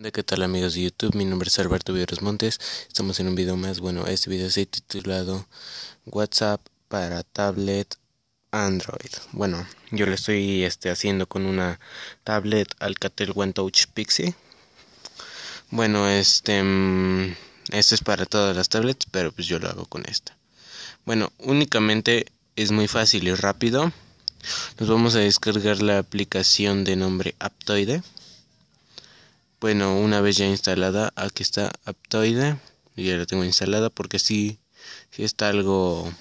Hola, ¿qué tal amigos de YouTube? Mi nombre es Alberto Vieros Montes. Estamos en un video más. Bueno, este video se titulado WhatsApp para tablet Android. Bueno, yo lo estoy este, haciendo con una tablet Alcatel One Touch Pixie. Bueno, este, mm, este es para todas las tablets, pero pues yo lo hago con esta. Bueno, únicamente es muy fácil y rápido. Nos vamos a descargar la aplicación de nombre Aptoide bueno, una vez ya instalada, aquí ah, está Aptoide. Ya la tengo instalada porque si Si está algo...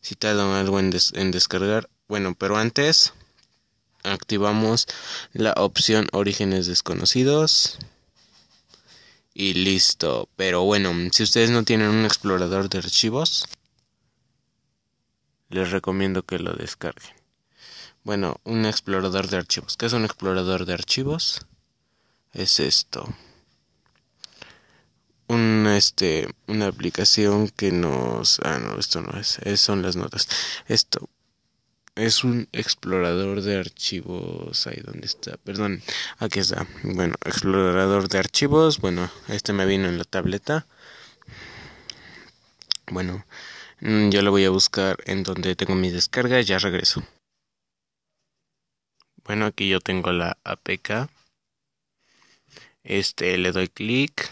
Si algo en, en descargar. Bueno, pero antes activamos la opción orígenes desconocidos y listo. Pero bueno, si ustedes no tienen un explorador de archivos, les recomiendo que lo descarguen. Bueno, un explorador de archivos. ¿Qué es un explorador de archivos? es esto. este, una aplicación que nos... Ah, no, esto no es, es son las notas. Esto es un explorador de archivos. Ahí donde está, perdón, aquí está. Bueno, explorador de archivos. Bueno, este me vino en la tableta. Bueno, mm, yo lo voy a buscar en donde tengo mi descarga. Ya regreso. Bueno, aquí yo tengo la APK. Este le doy clic.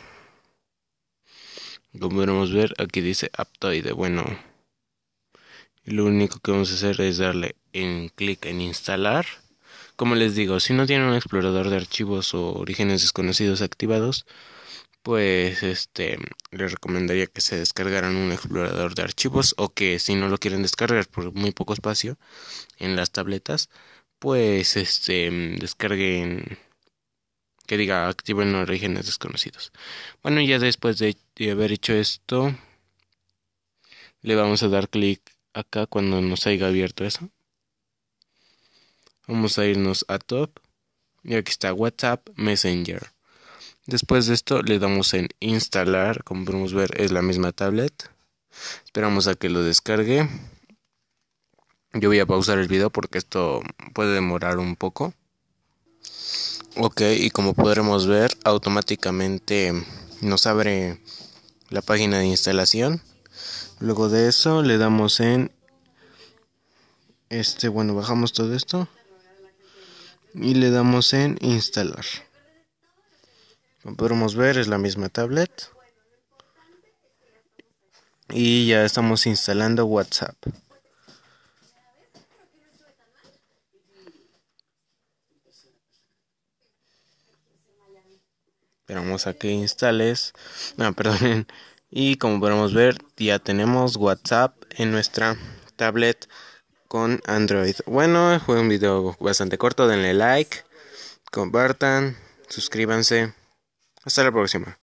Como podemos ver, aquí dice Aptoide. Bueno, lo único que vamos a hacer es darle en clic en instalar. Como les digo, si no tienen un explorador de archivos o orígenes desconocidos activados, pues este les recomendaría que se descargaran un explorador de archivos o que si no lo quieren descargar por muy poco espacio en las tabletas, pues este descarguen que diga activo en orígenes desconocidos. Bueno, ya después de, haber hecho esto, le vamos a dar clic acá cuando nos haya abierto eso. Vamos a irnos a top. Y aquí está WhatsApp Messenger. Después de esto le damos en instalar. Como podemos ver es la misma tablet. Esperamos a que lo descargue. Yo voy a pausar el video porque esto puede demorar un poco. Ok, y como podremos ver, automáticamente nos abre la página de instalación. Luego de eso le damos en este, bueno, bajamos todo esto y le damos en instalar. Como podemos ver, es la misma tablet. Y ya estamos instalando WhatsApp. Esperamos a que instales. No, perdonen. Y como podemos ver, ya tenemos WhatsApp en nuestra tablet con Android. Bueno, fue un video bastante corto. Denle like, compartan, suscríbanse. Hasta la próxima.